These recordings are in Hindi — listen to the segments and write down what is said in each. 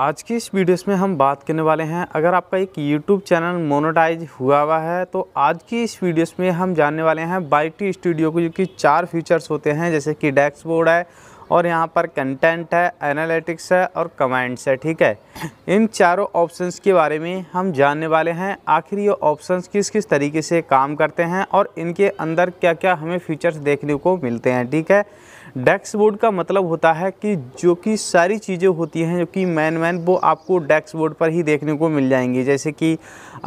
आज की इस वीडियोस में हम बात करने वाले हैं अगर आपका एक यूट्यूब चैनल मोनोटाइज हुआ हुआ है तो आज की इस वीडियोस में हम जानने वाले हैं बाइटी स्टूडियो के जो कि चार फीचर्स होते हैं जैसे कि डैक्सबोर्ड है और यहाँ पर कंटेंट है एनालिटिक्स है और कमेंट्स है ठीक है इन चारों ऑप्शंस के बारे में हम जानने वाले हैं आखिर ये ऑप्शंस किस किस तरीके से काम करते हैं और इनके अंदर क्या क्या हमें फीचर्स देखने को मिलते हैं ठीक है डैक्स बोर्ड का मतलब होता है कि जो कि सारी चीज़ें होती हैं जो कि मैन मैन वो आपको डैक्स बोर्ड पर ही देखने को मिल जाएंगी जैसे कि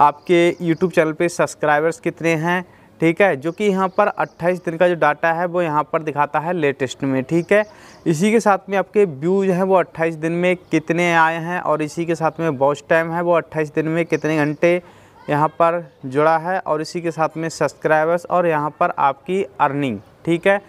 आपके यूट्यूब चैनल पे सब्सक्राइबर्स कितने हैं ठीक है जो कि यहाँ पर 28 दिन का जो डाटा है वो यहाँ पर दिखाता है लेटेस्ट में ठीक है इसी के साथ में आपके व्यूज हैं वो 28 दिन में कितने आए हैं और इसी के साथ में वॉच टाइम है वो 28 दिन में कितने घंटे यहाँ पर जुड़ा है और इसी के साथ में सब्सक्राइबर्स और यहाँ पर आपकी अर्निंग ठीक है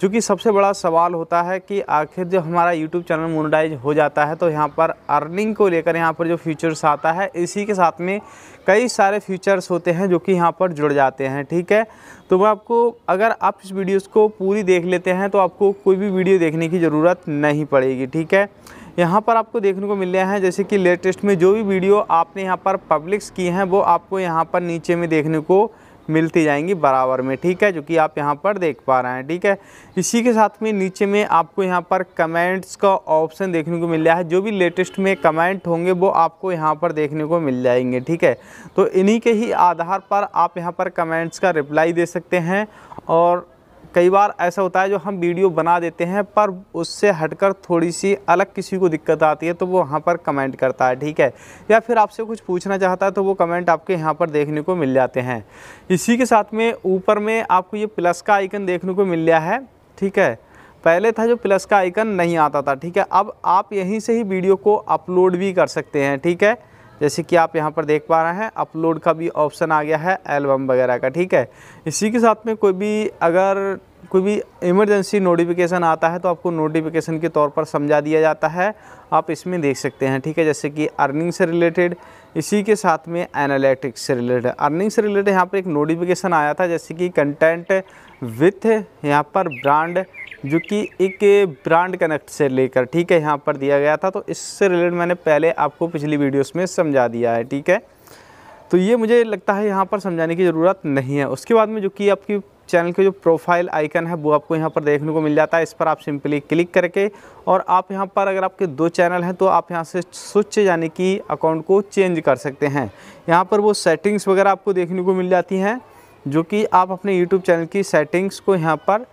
चूँकि सबसे बड़ा सवाल होता है कि आखिर जब हमारा यूट्यूब चैनल मोनोडाइज हो जाता है तो यहाँ पर अर्निंग को लेकर यहाँ पर जो फीचर्स आता है इसी के साथ में कई सारे फीचर्स होते हैं जो कि यहाँ पर जुड़ जाते हैं ठीक है तो मैं आपको अगर आप इस वीडियोस को पूरी देख लेते हैं तो आपको कोई भी वीडियो देखने की ज़रूरत नहीं पड़ेगी ठीक है यहाँ पर आपको देखने को मिल रहे हैं जैसे कि लेटेस्ट में जो भी वीडियो आपने यहाँ पर पब्लिक्स की हैं वो आपको यहाँ पर नीचे में देखने को मिलती जाएंगी बराबर में ठीक है जो कि आप यहाँ पर देख पा रहे हैं ठीक है इसी के साथ में नीचे में आपको यहाँ पर कमेंट्स का ऑप्शन देखने को मिल रहा है जो भी लेटेस्ट में कमेंट होंगे वो आपको यहाँ पर देखने को मिल जाएंगे ठीक है तो इन्हीं के ही आधार पर आप यहाँ पर कमेंट्स का रिप्लाई दे सकते हैं और कई बार ऐसा होता है जो हम वीडियो बना देते हैं पर उससे हटकर थोड़ी सी अलग किसी को दिक्कत आती है तो वो वहाँ पर कमेंट करता है ठीक है या फिर आपसे कुछ पूछना चाहता है तो वो कमेंट आपके यहाँ पर देखने को मिल जाते हैं इसी के साथ में ऊपर में आपको ये प्लस का आइकन देखने को मिल गया है ठीक है पहले था जो प्लस का आइकन नहीं आता था ठीक है अब आप यहीं से ही वीडियो को अपलोड भी कर सकते हैं ठीक है जैसे कि आप यहाँ पर देख पा रहे हैं अपलोड का भी ऑप्शन आ गया है एल्बम वगैरह का ठीक है इसी के साथ में कोई भी अगर कोई भी इमरजेंसी नोटिफिकेशन आता है तो आपको नोटिफिकेशन के तौर पर समझा दिया जाता है आप इसमें देख सकते हैं ठीक है जैसे कि अर्निंग से रिलेटेड इसी के साथ में एनालिटिक्स से रिलेटेड अर्निंग से रिलेटेड यहाँ पर एक नोटिफिकेशन आया था जैसे कि कंटेंट विथ यहाँ पर ब्रांड जो कि एक ब्रांड कनेक्ट से लेकर ठीक है यहाँ पर दिया गया था तो इससे रिलेटेड मैंने पहले आपको पिछली वीडियोस में समझा दिया है ठीक है तो ये मुझे लगता है यहाँ पर समझाने की ज़रूरत नहीं है उसके बाद में जो कि आपकी चैनल के जो प्रोफाइल आइकन है वो आपको यहाँ पर देखने को मिल जाता है इस पर आप सिंपली क्लिक करके और आप यहाँ पर अगर आपके दो चैनल हैं तो आप यहाँ से स्विच यानी कि अकाउंट को चेंज कर सकते हैं यहाँ पर वो सेटिंग्स वगैरह आपको देखने को मिल जाती हैं जो कि आप अपने यूट्यूब चैनल की सेटिंग्स को यहाँ पर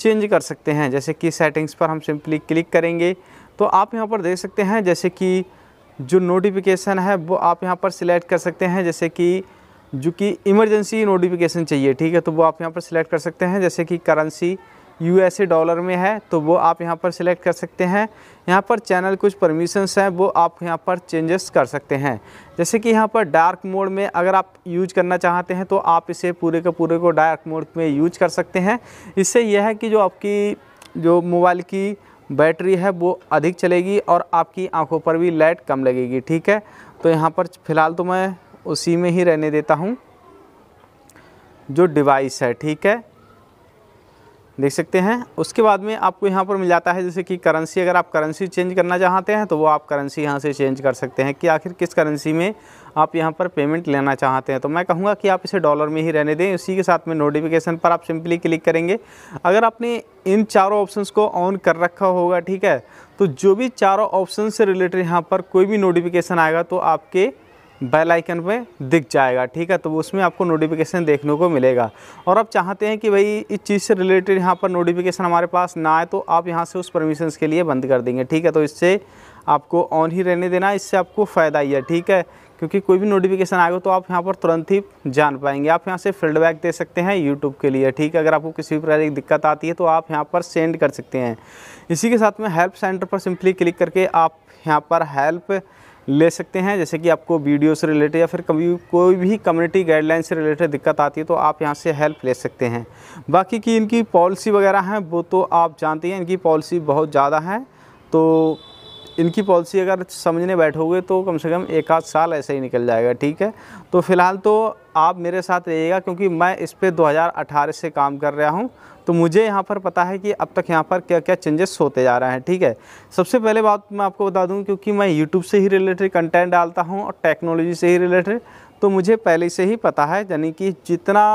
चेंज कर सकते हैं जैसे कि सेटिंग्स पर हम सिंपली क्लिक करेंगे तो आप यहाँ पर देख सकते हैं जैसे कि जो नोटिफिकेशन है वो आप यहाँ पर सिलेक्ट कर सकते हैं जैसे कि जो कि इमरजेंसी नोटिफिकेशन चाहिए ठीक है तो वो आप यहाँ पर सिलेक्ट कर सकते हैं जैसे कि करेंसी ए डॉलर में है तो वो आप यहाँ पर सिलेक्ट कर सकते हैं यहाँ पर चैनल कुछ परमिशंस हैं वो आप यहाँ पर चेंजेस कर सकते हैं जैसे कि यहाँ पर डार्क मोड में अगर आप यूज करना चाहते हैं तो आप इसे पूरे के पूरे को डार्क मोड में यूज कर सकते हैं इससे यह है कि जो आपकी जो मोबाइल की बैटरी है वो अधिक चलेगी और आपकी आँखों पर भी लाइट कम लगेगी ठीक है तो यहाँ पर फ़िलहाल तो मैं उसी में ही रहने देता हूँ जो डिवाइस है ठीक है देख सकते हैं उसके बाद में आपको यहाँ पर मिल जाता है जैसे कि करेंसी अगर आप करेंसी चेंज करना चाहते हैं तो वो आप करेंसी यहाँ से चेंज कर सकते हैं कि आखिर किस करेंसी में आप यहाँ पर पेमेंट लेना चाहते हैं तो मैं कहूँगा कि आप इसे डॉलर में ही रहने दें उसी के साथ में नोटिफिकेशन पर आप सिंपली क्लिक करेंगे अगर आपने इन चारों ऑप्शन को ऑन कर रखा होगा ठीक है तो जो भी चारों ऑप्शन से रिलेटेड यहाँ पर कोई भी नोटिफिकेशन आएगा तो आपके बेल आइकन पे दिख जाएगा ठीक है तो उसमें आपको नोटिफिकेशन देखने को मिलेगा और आप चाहते हैं कि भाई इस चीज़ से रिलेटेड यहाँ पर नोटिफिकेशन हमारे पास ना आए तो आप यहाँ से उस परमिशन के लिए बंद कर देंगे ठीक है तो इससे आपको ऑन ही रहने देना इससे आपको फ़ायदा ही है ठीक है क्योंकि कोई भी नोटिफिकेशन आएगा तो आप यहाँ पर तुरंत ही जान पाएंगे आप यहाँ से फीडबैक दे सकते हैं यूट्यूब के लिए ठीक है अगर आपको किसी भी प्रकार की दिक्कत आती है तो आप यहाँ पर सेंड कर सकते हैं इसी के साथ में हेल्प सेंटर पर सिंपली क्लिक करके आप यहाँ पर हेल्प ले सकते हैं जैसे कि आपको वीडियो से रिलेटेड या फिर कभी कोई भी कम्युनिटी गाइडलाइन से रिलेटेड दिक्कत आती है तो आप यहाँ से हेल्प ले सकते हैं बाकी की इनकी पॉलिसी वगैरह हैं वो तो आप जानते हैं इनकी पॉलिसी बहुत ज़्यादा है तो इनकी पॉलिसी अगर समझने बैठोगे तो कम से कम एक आध साल ऐसे ही निकल जाएगा ठीक है तो फ़िलहाल तो आप मेरे साथ रहिएगा क्योंकि मैं इस पर दो से काम कर रहा हूँ तो मुझे यहाँ पर पता है कि अब तक यहाँ पर क्या क्या चेंजेस होते जा रहे हैं ठीक है सबसे पहले बात मैं आपको बता दूँ क्योंकि मैं यूट्यूब से ही रिलेटेड कंटेंट डालता हूँ और टेक्नोलॉजी से ही रिलेटेड तो मुझे पहले से ही पता है यानी कि जितना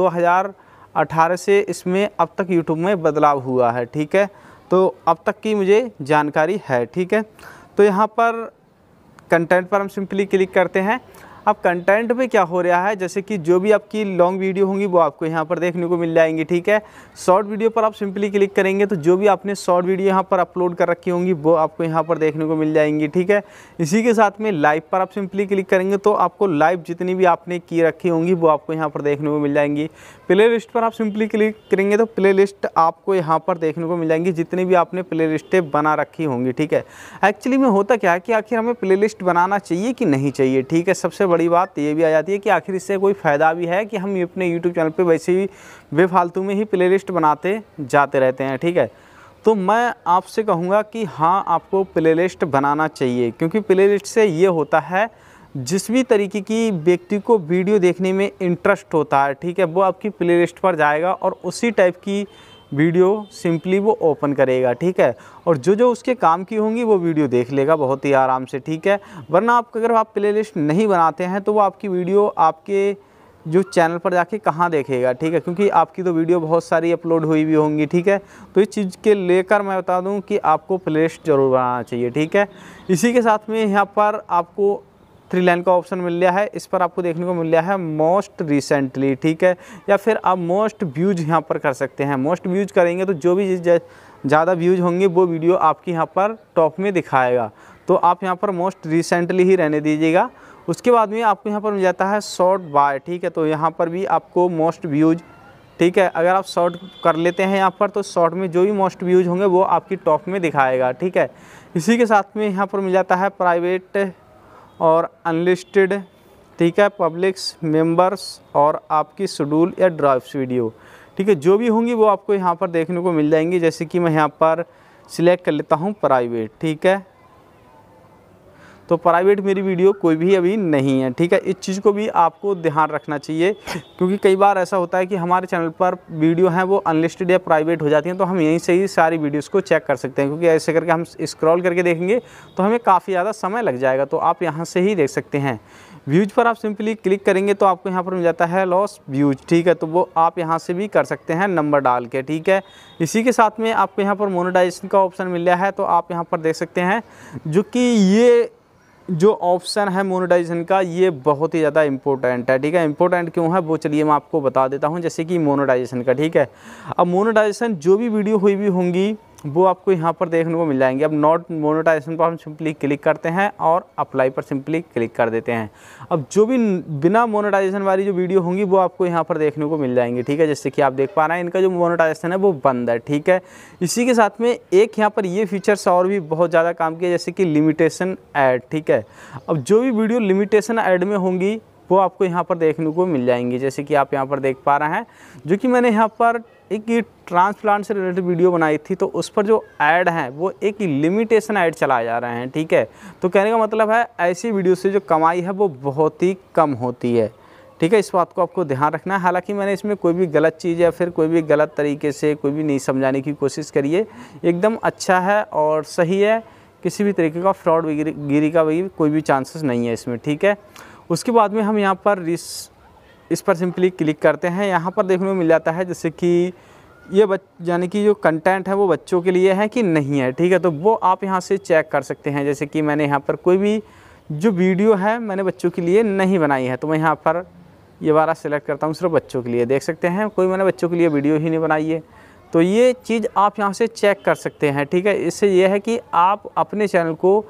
दो से इसमें अब तक यूट्यूब में बदलाव हुआ है ठीक है तो अब तक की मुझे जानकारी है ठीक है तो यहाँ पर कंटेंट पर हम सिंपली क्लिक करते हैं अब कंटेंट में क्या हो रहा है जैसे कि जो भी आपकी लॉन्ग वीडियो होंगी वो आपको यहाँ पर देखने को मिल जाएंगी ठीक है शॉर्ट वीडियो पर आप सिंपली क्लिक करेंगे तो जो भी आपने शॉर्ट वीडियो यहाँ पर अपलोड कर रखी होंगी वो आपको यहाँ पर देखने को मिल जाएंगी ठीक है इसी के साथ में लाइव पर आप सिंपली क्लिक करेंगे तो आपको लाइव जितनी भी आपने की रखी होंगी वो आपको यहाँ पर देखने को मिल जाएंगी प्ले लिस्ट पर आप सिंपली क्लिक करेंगे तो प्ले लिस्ट आपको यहाँ पर देखने को मिल जाएंगी जितनी भी आपने प्ले लिस्टें बना रखी होंगी ठीक है एक्चुअली में होता क्या है कि आखिर हमें प्ले लिस्ट बनाना चाहिए कि नहीं चाहिए ठीक है सबसे बड़ी बात ये भी आ जाती है कि आखिर इससे कोई फ़ायदा भी है कि हम अपने यूट्यूब चैनल पे वैसे ही बेफालतू में ही प्लेलिस्ट बनाते जाते रहते हैं ठीक है तो मैं आपसे कहूँगा कि हाँ आपको प्लेलिस्ट बनाना चाहिए क्योंकि प्लेलिस्ट से ये होता है जिस भी तरीके की व्यक्ति को वीडियो देखने में इंटरेस्ट होता है ठीक है वो आपकी प्लेलिस्ट पर जाएगा और उसी टाइप की वीडियो सिंपली वो ओपन करेगा ठीक है और जो जो उसके काम की होंगी वो वीडियो देख लेगा बहुत ही आराम से ठीक है वरना आप अगर आप प्लेलिस्ट नहीं बनाते हैं तो वो आपकी वीडियो आपके जो चैनल पर जाके कहाँ देखेगा ठीक है क्योंकि आपकी तो वीडियो बहुत सारी अपलोड हुई भी होंगी ठीक है तो इस चीज़ के लेकर मैं बता दूं कि आपको प्लेलिस्ट ज़रूर बनाना चाहिए ठीक है इसी के साथ में यहाँ पर आपको थ्री लाइन का ऑप्शन मिल गया है इस पर आपको देखने को मिल गया है मोस्ट रिसेंटली ठीक है या फिर आप मोस्ट व्यूज यहाँ पर कर सकते हैं मोस्ट व्यूज करेंगे तो जो भी ज़्यादा व्यूज होंगे वो वीडियो आपकी यहाँ पर टॉप में दिखाएगा तो आप यहाँ पर मोस्ट रिसेंटली ही रहने दीजिएगा उसके बाद में आपको यहाँ पर मिल जाता है शॉर्ट बाय ठीक है तो यहाँ पर भी आपको मोस्ट व्यूज ठीक है अगर आप शॉर्ट कर लेते हैं यहाँ पर तो शॉर्ट में जो भी मोस्ट व्यूज होंगे वो आपकी टॉप में दिखाएगा ठीक है इसी के साथ में यहाँ पर मिल जाता है प्राइवेट और अनलिस्टेड ठीक है पब्लिक्स मेंबर्स और आपकी शेड्यूल या ड्राफ्ट वीडियो ठीक है जो भी होंगी वो आपको यहाँ पर देखने को मिल जाएंगी जैसे कि मैं यहाँ पर सिलेक्ट कर लेता हूँ प्राइवेट ठीक है तो प्राइवेट मेरी वीडियो कोई भी अभी नहीं है ठीक है इस चीज़ को भी आपको ध्यान रखना चाहिए क्योंकि कई बार ऐसा होता है कि हमारे चैनल पर वीडियो हैं वो अनलिस्टेड या प्राइवेट हो जाती हैं तो हम यहीं से ही सारी वीडियोज़ को चेक कर सकते हैं क्योंकि ऐसे करके हम स्क्रॉल करके देखेंगे तो हमें काफ़ी ज़्यादा समय लग जाएगा तो आप यहाँ से ही देख सकते हैं व्यूज पर आप सिंपली क्लिक करेंगे तो आपको यहाँ पर मिल जाता है लॉस व्यूज ठीक है तो वो आप यहाँ से भी कर सकते हैं नंबर डाल के ठीक है इसी के साथ में आपको यहाँ पर मोनेटाइजेशन का ऑप्शन मिल गया है तो आप यहाँ पर देख सकते हैं जो कि ये जो ऑप्शन है मोनेटाइजेशन का ये बहुत ही ज़्यादा इंपॉर्टेंट है ठीक है इंपॉर्टेंट क्यों है वो चलिए मैं आपको बता देता हूँ जैसे कि मोनेटाइजेशन का ठीक है अब मोनेटाइजेशन जो भी वीडियो हुई भी होंगी वो आपको यहाँ पर देखने को मिल जाएंगे अब नॉट मोनोटाइजेशन पर हम सिंपली क्लिक करते हैं और अप्लाई पर सिंपली क्लिक कर देते हैं अब जो भी बिना मोनोटाइजेशन वाली जो वीडियो होंगी वो आपको यहाँ पर देखने को मिल जाएंगी ठीक है जैसे कि आप देख पा रहे हैं इनका जो मोनोटाइजेशन है वो बंद है ठीक है इसी के साथ में एक यहाँ पर ये फीचर्स और भी बहुत ज़्यादा काम किया जैसे कि लिमिटेशन ऐड ठीक है अब जो भी वीडियो लिमिटेशन ऐड में होंगी वो आपको यहाँ पर देखने को मिल जाएंगी जैसे कि आप यहाँ पर देख पा रहे हैं जो कि मैंने यहाँ पर एक ये ट्रांसप्लांट से रिलेटेड वीडियो बनाई थी तो उस पर जो ऐड हैं वो एक लिमिटेशन ऐड चलाए जा रहे हैं ठीक है तो कहने का मतलब है ऐसी वीडियो से जो कमाई है वो बहुत ही कम होती है ठीक है इस बात को आपको ध्यान रखना है हालांकि मैंने इसमें कोई भी गलत चीज़ या फिर कोई भी गलत तरीके से कोई भी नहीं समझाने की कोशिश करिए एकदम अच्छा है और सही है किसी भी तरीके का फ्रॉड गिरी का भी कोई भी चांसेस नहीं है इसमें ठीक है उसके बाद में हम यहाँ पर रिस इस पर सिंपली क्लिक करते हैं यहाँ पर देखने को मिल जाता है जैसे कि ये बच यानी कि जो कंटेंट है वो बच्चों के लिए है कि नहीं है ठीक है तो वो आप यहाँ से चेक कर सकते हैं जैसे कि मैंने यहाँ पर कोई भी जो वीडियो है मैंने बच्चों के लिए नहीं बनाई है तो मैं यहाँ पर ये बारह सेलेक्ट करता हूँ सिर्फ बच्चों के लिए देख सकते हैं कोई मैंने बच्चों के लिए वीडियो ही नहीं बनाई है तो ये चीज़ आप यहाँ से चेक कर सकते हैं ठीक है इससे यह है कि आप अपने चैनल को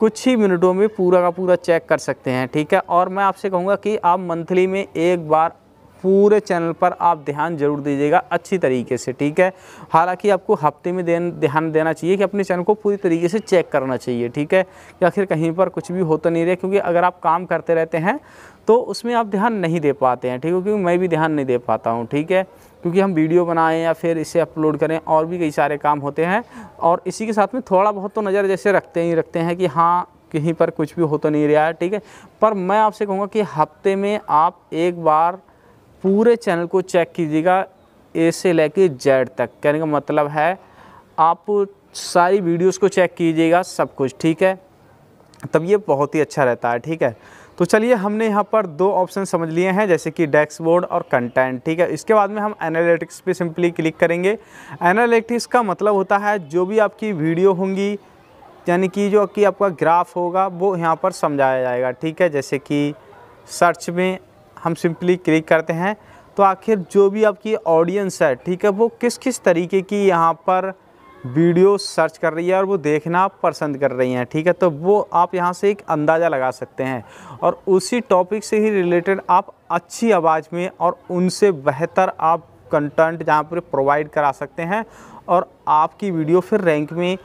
कुछ ही मिनटों में पूरा का पूरा चेक कर सकते हैं ठीक है और मैं आपसे कहूँगा कि आप मंथली में एक बार पूरे चैनल पर आप ध्यान जरूर दीजिएगा अच्छी तरीके से ठीक है हालांकि आपको हफ्ते में देन ध्यान देना चाहिए कि अपने चैनल को पूरी तरीके से चेक करना चाहिए ठीक है कि आखिर कहीं पर कुछ भी होता नहीं रहे क्योंकि अगर आप काम करते रहते हैं तो उसमें आप ध्यान नहीं दे पाते हैं ठीक है क्योंकि मैं भी ध्यान नहीं दे पाता हूँ ठीक है क्योंकि हम वीडियो बनाएं या फिर इसे अपलोड करें और भी कई सारे काम होते हैं और इसी के साथ में थोड़ा बहुत तो नज़र जैसे रखते ही रखते हैं कि हाँ कहीं पर कुछ भी हो तो नहीं रहा है ठीक है पर मैं आपसे कहूँगा कि हफ्ते में आप एक बार पूरे चैनल को चेक कीजिएगा ए से लेके जेड तक कहने का मतलब है आप सारी वीडियोस को चेक कीजिएगा सब कुछ ठीक है तब ये बहुत ही अच्छा रहता है ठीक है तो चलिए हमने यहाँ पर दो ऑप्शन समझ लिए हैं जैसे कि डैक्सबोर्ड और कंटेंट ठीक है इसके बाद में हम एनालिटिक्स पे सिंपली क्लिक करेंगे एनालिटिक्स का मतलब होता है जो भी आपकी वीडियो होंगी यानी कि जो कि आपका ग्राफ होगा वो यहाँ पर समझाया जाएगा ठीक है जैसे कि सर्च में हम सिंपली क्लिक करते हैं तो आखिर जो भी आपकी ऑडियंस है ठीक है वो किस किस तरीके की यहाँ पर वीडियो सर्च कर रही है और वो देखना पसंद कर रही हैं ठीक है तो वो आप यहाँ से एक अंदाज़ा लगा सकते हैं और उसी टॉपिक से ही रिलेटेड आप अच्छी आवाज़ में और उनसे बेहतर आप कंटेंट जहाँ पर प्रोवाइड करा सकते हैं और आपकी वीडियो फिर रैंक में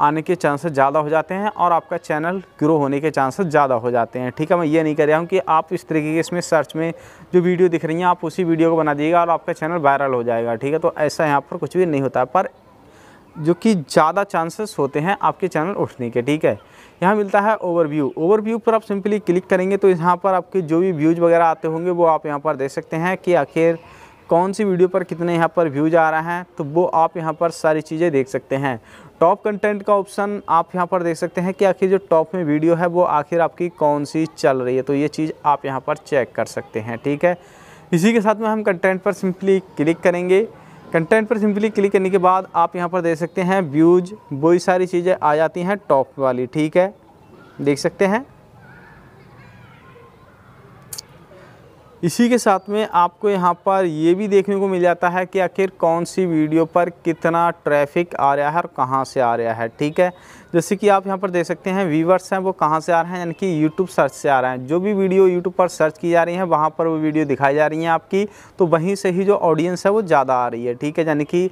आने के चांसेस ज़्यादा हो जाते हैं और आपका चैनल ग्रो होने के चांसेस ज़्यादा हो जाते हैं ठीक है मैं ये नहीं कह रहा हूँ कि आप इस तरीके के इसमें सर्च में जो वीडियो दिख रही हैं आप उसी वीडियो को बना दीजिएगा और आपका चैनल वायरल हो जाएगा ठीक है तो ऐसा यहाँ पर कुछ भी नहीं होता पर जो कि ज़्यादा चांसेस होते हैं आपके चैनल उठने के ठीक है यहाँ मिलता है ओवरव्यू ओवरव्यू पर आप सिंपली क्लिक करेंगे तो यहाँ पर आपके जो भी व्यूज़ वगैरह आते होंगे वो आप यहाँ पर देख सकते हैं कि आखिर कौन सी वीडियो पर कितने यहाँ पर व्यूज आ रहे हैं तो वो आप यहाँ पर सारी चीज़ें देख सकते हैं टॉप कंटेंट का ऑप्शन आप यहाँ पर देख सकते हैं कि आखिर जो टॉप में वीडियो है वो आखिर आपकी कौन सी चल रही है तो ये चीज़ आप यहाँ पर चेक कर सकते हैं ठीक है इसी के साथ में हम कंटेंट पर सिंपली क्लिक करेंगे कंटेंट पर सिंपली क्लिक करने के बाद आप यहाँ पर देख सकते हैं व्यूज़ वही सारी चीज़ें आ जाती हैं टॉप वाली ठीक है देख सकते हैं इसी के साथ में आपको यहाँ पर ये भी देखने को मिल जाता है कि आखिर कौन सी वीडियो पर कितना ट्रैफिक आ रहा है और कहाँ से आ रहा है ठीक है जैसे कि आप यहाँ पर देख सकते हैं व्यूवर्स हैं वो कहाँ से आ रहे हैं यानी कि यूट्यूब सर्च से आ रहे हैं जो भी वीडियो यूट्यूब पर सर्च की जा रही है वहाँ पर वो वीडियो दिखाई जा रही है आपकी तो वहीं से ही जो ऑडियंस है वो ज़्यादा आ रही है ठीक है यानी कि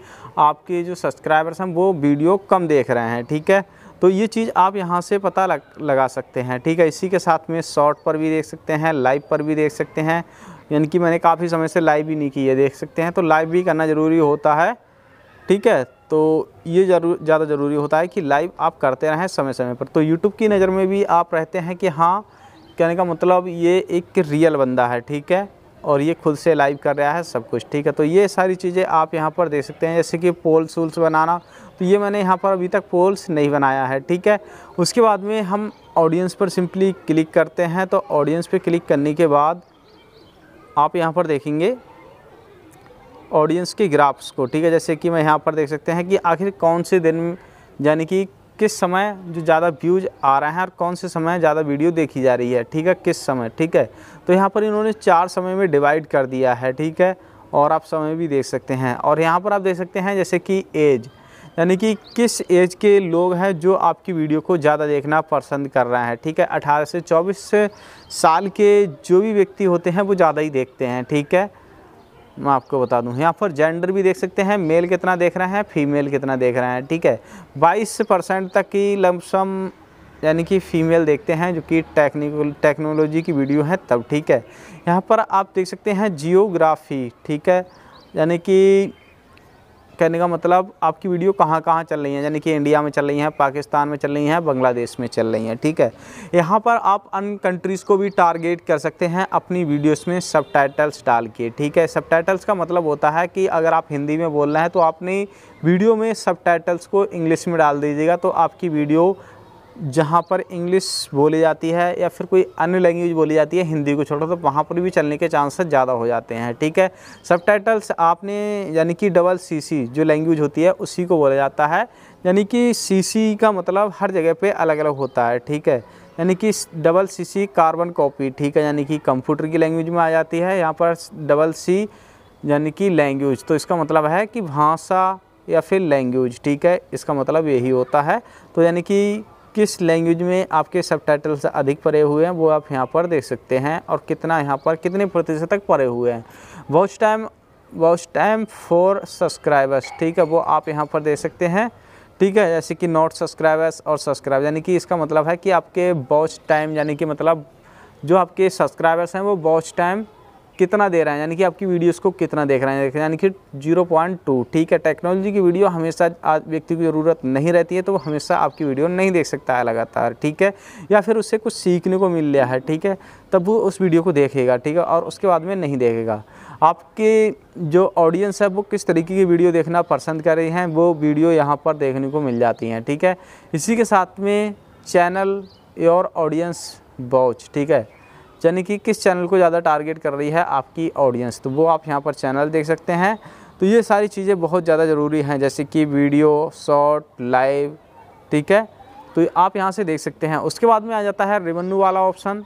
आपके जो सब्सक्राइबर्स हैं वो वीडियो कम देख रहे हैं ठीक है तो ये चीज़ आप यहाँ से पता लग, लगा सकते हैं ठीक है इसी के साथ में शॉर्ट पर भी देख सकते हैं लाइव पर भी देख सकते हैं यानी कि मैंने काफ़ी समय से लाइव भी नहीं की है देख सकते हैं तो लाइव भी करना ज़रूरी होता है ठीक है तो ये जरूर ज़्यादा ज़रूरी होता है कि लाइव आप करते रहें समय समय पर तो यूट्यूब की नज़र में भी आप रहते हैं कि हाँ कहने का मतलब ये एक रियल बंदा है ठीक है और ये खुद से लाइव कर रहा है सब कुछ ठीक है तो ये सारी चीज़ें आप यहाँ पर देख सकते हैं जैसे कि पोल्स वोल्स बनाना तो ये मैंने यहाँ पर अभी तक पोल्स नहीं बनाया है ठीक है उसके बाद में हम ऑडियंस पर सिंपली क्लिक करते हैं तो ऑडियंस पर क्लिक करने के बाद आप यहाँ पर देखेंगे ऑडियंस के ग्राफ्स को ठीक है जैसे कि मैं यहाँ पर देख सकते हैं कि आखिर कौन से दिन यानी कि किस समय जो ज़्यादा व्यूज आ रहे हैं और कौन से समय ज़्यादा वीडियो देखी जा रही है ठीक है किस समय ठीक है तो यहाँ पर इन्होंने चार समय में डिवाइड कर दिया है ठीक है और आप समय भी देख सकते हैं और यहाँ पर आप देख सकते हैं जैसे कि एज यानी कि किस एज के लोग हैं जो आपकी वीडियो को ज़्यादा देखना पसंद कर रहे हैं ठीक है 18 से 24 साल के जो भी व्यक्ति होते हैं वो ज़्यादा ही देखते हैं ठीक है मैं आपको बता दूं यहाँ पर जेंडर भी देख सकते हैं मेल कितना देख रहे हैं फीमेल कितना देख रहे हैं ठीक है 22 परसेंट तक की लमसम यानी कि फ़ीमेल देखते हैं जो कि टेक्निकल टेक्नोलॉजी की वीडियो है तब ठीक है यहाँ पर आप देख सकते हैं जियोग्राफी ठीक है यानी कि कहने का मतलब आपकी वीडियो कहाँ कहाँ चल रही है यानी कि इंडिया में चल रही हैं पाकिस्तान में चल रही हैं बांग्लादेश में चल रही हैं ठीक है यहाँ पर आप अन कंट्रीज़ को भी टारगेट कर सकते हैं अपनी वीडियोस में सब डाल के ठीक है सब का मतलब होता है कि अगर आप हिंदी में बोल रहे हैं तो आपने वीडियो में सब को इंग्लिश में डाल दीजिएगा तो आपकी वीडियो जहाँ पर इंग्लिश बोली जाती है या फिर कोई अन्य लैंग्वेज बोली जाती है हिंदी को छोड़ो तो वहाँ पर भी चलने के चांसेस ज़्यादा हो जाते हैं ठीक है सब टाइटल्स आपने यानी कि डबल सी सी जो लैंग्वेज होती है उसी को बोला जाता है यानी कि सी सी का मतलब हर जगह पे अलग अलग होता है ठीक है यानी कि double C C carbon copy ठीक है यानी कि कंप्यूटर की लैंग्वेज में आ जाती है यहाँ पर डबल सी यानी कि लैंग्वेज तो इसका मतलब है कि भाषा या फिर लैंग्वेज ठीक है इसका मतलब यही होता है तो यानी कि किस लैंग्वेज में आपके सब टाइटल्स अधिक पड़े हुए हैं वो आप यहाँ पर देख सकते हैं और कितना यहाँ पर कितने प्रतिशत तक पड़े हुए हैं watch time watch time for subscribers ठीक है वो आप यहाँ पर देख सकते हैं ठीक है जैसे कि नॉट सब्सक्राइबर्स और सब्सक्राइब यानी कि इसका मतलब है कि आपके वॉच टाइम यानी कि मतलब जो आपके सब्सक्राइबर्स हैं वो वॉच टाइम कितना दे रहा है यानी कि आपकी वीडियोस को कितना देख रहा है यानी कि जीरो पॉइंट टू ठीक है टेक्नोलॉजी की वीडियो हमेशा आज व्यक्ति की ज़रूरत नहीं रहती है तो वो हमेशा आपकी वीडियो नहीं देख सकता है लगातार ठीक है या फिर उससे कुछ सीखने को मिल रहा है ठीक है तब वो उस वीडियो को देखेगा ठीक है और उसके बाद में नहीं देखेगा आपके जो ऑडियंस है वो किस तरीके की वीडियो देखना पसंद कर रही हैं वो वीडियो यहाँ पर देखने को मिल जाती हैं ठीक है इसी के साथ में चैनल योर ऑडियंस वॉच ठीक है यानी कि किस चैनल को ज़्यादा टारगेट कर रही है आपकी ऑडियंस तो वो आप यहाँ पर चैनल देख सकते हैं तो ये सारी चीज़ें बहुत ज़्यादा ज़रूरी हैं जैसे कि वीडियो शॉर्ट लाइव ठीक है तो आप यहाँ से देख सकते हैं उसके बाद में आ जाता है रेवन्यू वाला ऑप्शन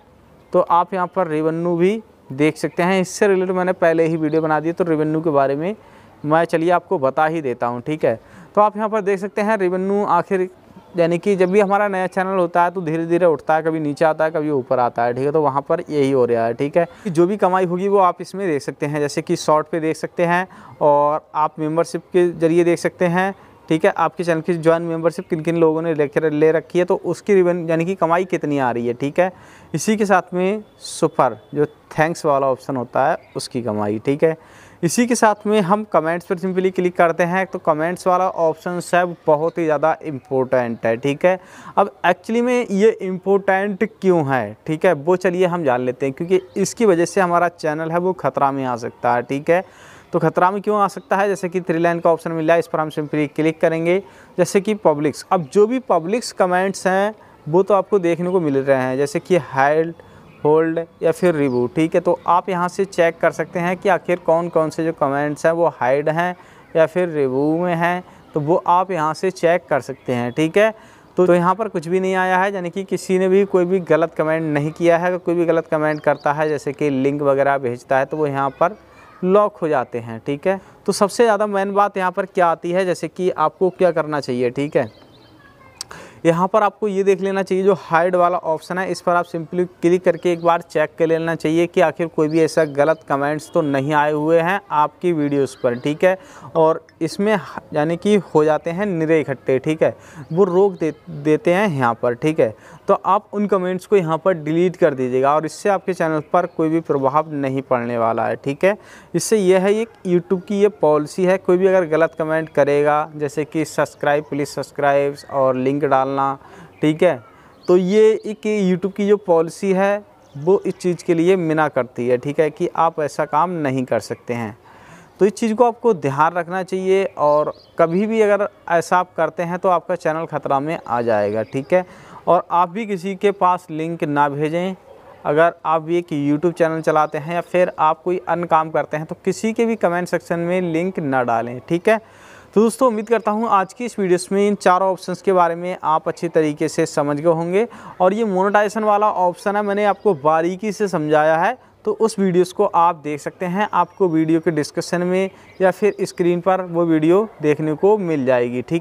तो आप यहाँ पर रेवन्यू भी देख सकते हैं इससे रिलेटेड मैंने पहले ही वीडियो बना दी तो रेवेन्यू के बारे में मैं चलिए आपको बता ही देता हूँ ठीक है तो आप यहाँ पर देख सकते हैं रेवेन्यू आखिर यानी कि जब भी हमारा नया चैनल होता है तो धीरे धीरे उठता है कभी नीचे आता है कभी ऊपर आता है ठीक है तो वहाँ पर यही हो रहा है ठीक है जो भी कमाई होगी वो आप इसमें देख सकते हैं जैसे कि शॉर्ट पे देख सकते हैं और आप मेंबरशिप के ज़रिए देख सकते हैं ठीक है आपके चैनल की ज्वाइन मेंबरशिप किन किन लोगों ने लेकर ले रखी है तो उसकी रिवेन्यू यानी कि कमाई कितनी आ रही है ठीक है इसी के साथ में सुपर जो थैंक्स वाला ऑप्शन होता है उसकी कमाई ठीक है इसी के साथ में हम कमेंट्स पर सिंपली क्लिक करते हैं तो कमेंट्स वाला ऑप्शन है बहुत ही ज़्यादा इम्पोर्टेंट है ठीक है अब एक्चुअली में ये इम्पोर्टेंट क्यों है ठीक है वो चलिए हम जान लेते हैं क्योंकि इसकी वजह से हमारा चैनल है वो ख़तरा में आ सकता है ठीक है तो खतरा में क्यों आ सकता है जैसे कि थ्री लाइन का ऑप्शन मिल है इस पर हम सिंपली क्लिक करेंगे जैसे कि पब्लिक्स अब जो भी पब्लिक्स कमेंट्स हैं वो तो आपको देखने को मिल रहे हैं जैसे कि हाइल्ड होल्ड या फिर रिव्यू ठीक है तो आप यहाँ से चेक कर सकते हैं कि आखिर कौन कौन से जो कमेंट्स हैं वो हाइड हैं या फिर रिव्यू में हैं तो वो आप यहाँ से चेक कर सकते हैं ठीक है तो, तो यहाँ पर कुछ भी नहीं आया है यानी कि किसी ने भी कोई भी गलत कमेंट नहीं किया है अगर कोई भी गलत कमेंट करता है जैसे कि लिंक वगैरह भेजता है तो वो यहाँ पर लॉक हो जाते हैं ठीक है तो सबसे ज़्यादा मेन बात यहाँ पर क्या आती है जैसे कि आपको क्या करना चाहिए ठीक है यहाँ पर आपको ये देख लेना चाहिए जो हाइड वाला ऑप्शन है इस पर आप सिंपली क्लिक करके एक बार चेक कर लेना चाहिए कि आखिर कोई भी ऐसा गलत कमेंट्स तो नहीं आए हुए हैं आपकी वीडियोस पर ठीक है और इसमें यानी कि हो जाते हैं निरे इकट्ठे ठीक है वो रोक दे देते हैं यहाँ पर ठीक है तो आप उन कमेंट्स को यहाँ पर डिलीट कर दीजिएगा और इससे आपके चैनल पर कोई भी प्रभाव नहीं पड़ने वाला है ठीक है इससे यह है एक यूट्यूब की ये पॉलिसी है कोई भी अगर गलत कमेंट करेगा जैसे कि सब्सक्राइब प्लीज़ सब्सक्राइब और लिंक डालना ठीक है तो ये एक यूट्यूब की जो पॉलिसी है वो इस चीज़ के लिए मना करती है ठीक है कि आप ऐसा काम नहीं कर सकते हैं तो इस चीज़ को आपको ध्यान रखना चाहिए और कभी भी अगर ऐसा आप करते हैं तो आपका चैनल ख़तरा में आ जाएगा ठीक है और आप भी किसी के पास लिंक ना भेजें अगर आप भी एक यूट्यूब चैनल चलाते हैं या फिर आप कोई अन्य काम करते हैं तो किसी के भी कमेंट सेक्शन में लिंक ना डालें ठीक है तो दोस्तों उम्मीद करता हूँ आज की इस वीडियोस में इन चारों ऑप्शंस के बारे में आप अच्छे तरीके से समझ गए होंगे और ये मोनोटाइजेशन वाला ऑप्शन है मैंने आपको बारीकी से समझाया है तो उस वीडियोस को आप देख सकते हैं आपको वीडियो के डिस्क्रिप्शन में या फिर स्क्रीन पर वो वीडियो देखने को मिल जाएगी ठीक